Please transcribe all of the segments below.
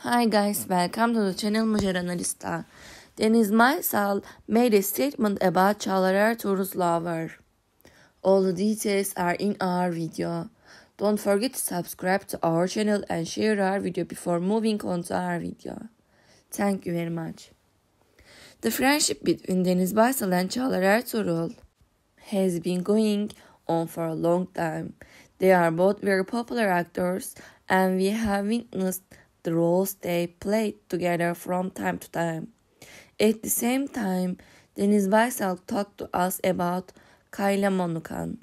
Hi guys, welcome to the channel Mujer Analista. Deniz Maysal made a statement about Çağlar Ertuğrul's lover. All the details are in our video. Don't forget to subscribe to our channel and share our video before moving on to our video. Thank you very much. The friendship between Deniz Baysal and Çağlar Ertuğrul has been going on for a long time. They are both very popular actors and we have witnessed the roles they played together from time to time. At the same time, Deniz Weissel talked to us about Kayla Monukan,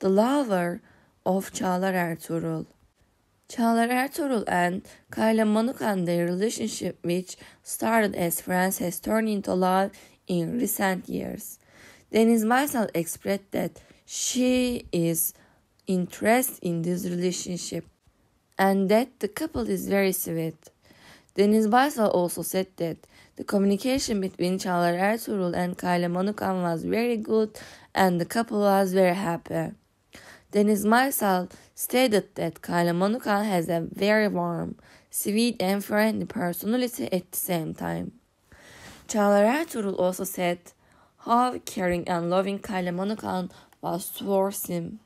the lover of Çağlar Ertuğrul. Çağlar Ertuğrul and Kayla Monukan, their relationship, which started as friends, has turned into love in recent years. Deniz Weissel expressed that she is interested in this relationship and that the couple is very sweet. Deniz Baysal also said that the communication between Çağlar Ertuğrul and Kayla Manukan was very good and the couple was very happy. Deniz Baysal stated that Kayla Manukan has a very warm, sweet and friendly personality at the same time. Çağlar Ertuğrul also said how caring and loving Kayla Manukan was towards him.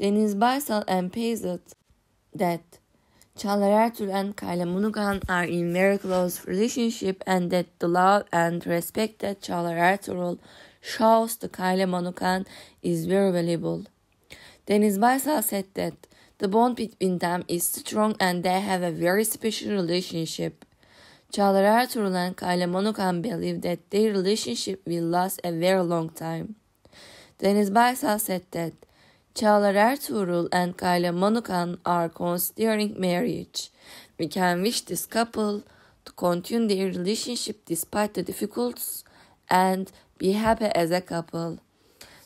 Deniz Baysal and Pazit that Chalaraturu and Kailamurugan are in very close relationship and that the love and respect that Chalaraturu shows to Kailamurugan is very valuable. Deniz Baysal said that the bond between them is strong and they have a very special relationship. Chalaraturu and Kailamurugan believe that their relationship will last a very long time. Deniz Baysal said that Chawla Ertuğrul and Kayla Manukan are considering marriage. We can wish this couple to continue their relationship despite the difficulties and be happy as a couple.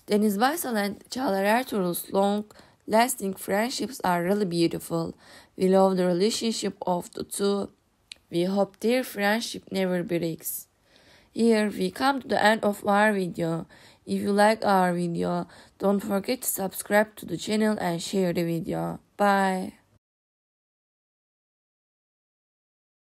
Deniz Baysal and Çağlar Ertuğrul's long-lasting friendships are really beautiful. We love the relationship of the two. We hope their friendship never breaks. Here we come to the end of our video. If you like our video, don't forget to subscribe to the channel and share the video. Bye.